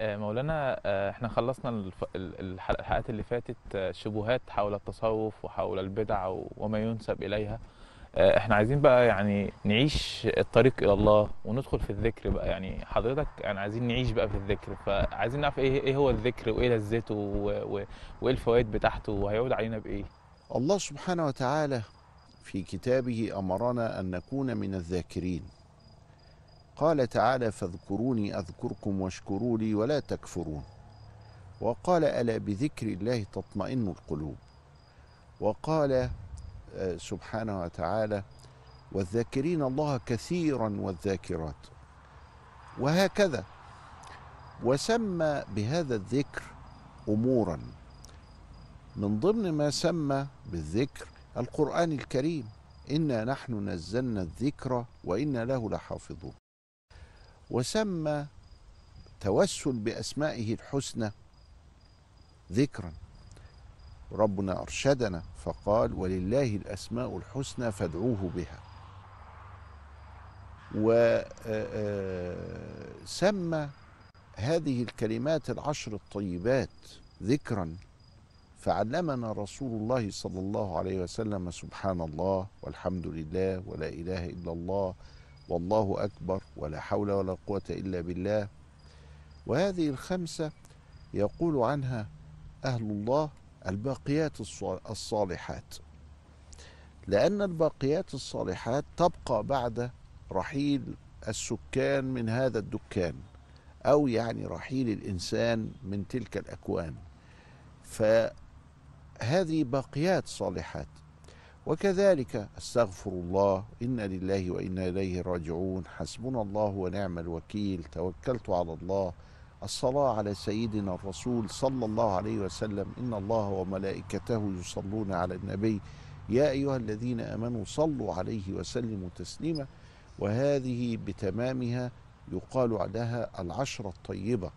آه، مولانا آه، احنا خلصنا الحلقات اللي فاتت آه، شبهات حول التصوف وحول البدع وما ينسب اليها احنا عايزين بقى يعني نعيش الطريق الى الله وندخل في الذكر بقى يعني حضرتك يعني عايزين نعيش بقى في الذكر فعايزين نعرف ايه ايه هو الذكر وايه لذته وايه الفوائد بتاعته وهيعود علينا بايه الله سبحانه وتعالى في كتابه امرنا ان نكون من الذاكرين قال تعالى فاذكروني اذكركم واشكروا لي ولا تكفرون وقال الا بذكر الله تطمئن القلوب وقال آه، سبحانه وتعالى والذاكرين الله كثيرا والذاكرات وهكذا وسمى بهذا الذكر امورا من ضمن ما سمى بالذكر القران الكريم انا نحن نزلنا الذكر وانا له لحافظون وسمى توسل بأسمائه الحسنى ذكرا ربنا أرشدنا فقال ولله الأسماء الحسنى فادعوه بها وسمى آه، آه، هذه الكلمات العشر الطيبات ذكرا فعلمنا رسول الله صلى الله عليه وسلم سبحان الله والحمد لله ولا إله إلا الله والله أكبر ولا حول ولا قوة إلا بالله وهذه الخمسة يقول عنها أهل الله الباقيات الصالحات لأن الباقيات الصالحات تبقى بعد رحيل السكان من هذا الدكان أو يعني رحيل الإنسان من تلك الأكوان فهذه باقيات صالحات وكذلك استغفر الله انا لله وانا اليه راجعون حسبنا الله ونعم الوكيل توكلت على الله الصلاه على سيدنا الرسول صلى الله عليه وسلم ان الله وملائكته يصلون على النبي يا ايها الذين امنوا صلوا عليه وسلموا تسليما وهذه بتمامها يقال عليها العشره الطيبه